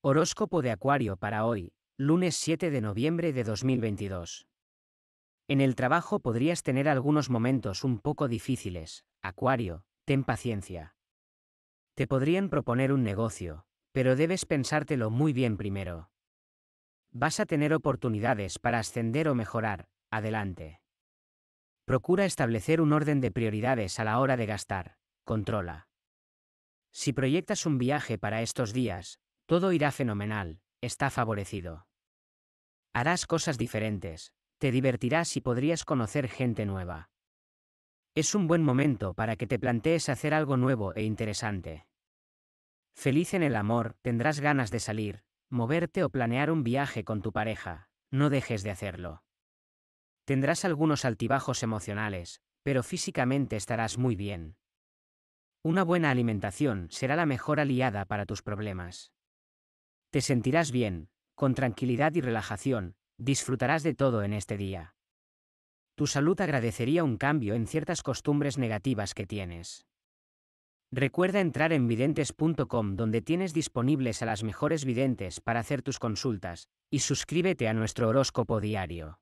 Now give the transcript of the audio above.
Horóscopo de Acuario para hoy, lunes 7 de noviembre de 2022. En el trabajo podrías tener algunos momentos un poco difíciles, Acuario, ten paciencia. Te podrían proponer un negocio, pero debes pensártelo muy bien primero. Vas a tener oportunidades para ascender o mejorar, adelante. Procura establecer un orden de prioridades a la hora de gastar, controla. Si proyectas un viaje para estos días, todo irá fenomenal, está favorecido. Harás cosas diferentes, te divertirás y podrías conocer gente nueva. Es un buen momento para que te plantees hacer algo nuevo e interesante. Feliz en el amor, tendrás ganas de salir, moverte o planear un viaje con tu pareja, no dejes de hacerlo. Tendrás algunos altibajos emocionales, pero físicamente estarás muy bien. Una buena alimentación será la mejor aliada para tus problemas. Te sentirás bien, con tranquilidad y relajación, disfrutarás de todo en este día. Tu salud agradecería un cambio en ciertas costumbres negativas que tienes. Recuerda entrar en videntes.com donde tienes disponibles a las mejores videntes para hacer tus consultas, y suscríbete a nuestro horóscopo diario.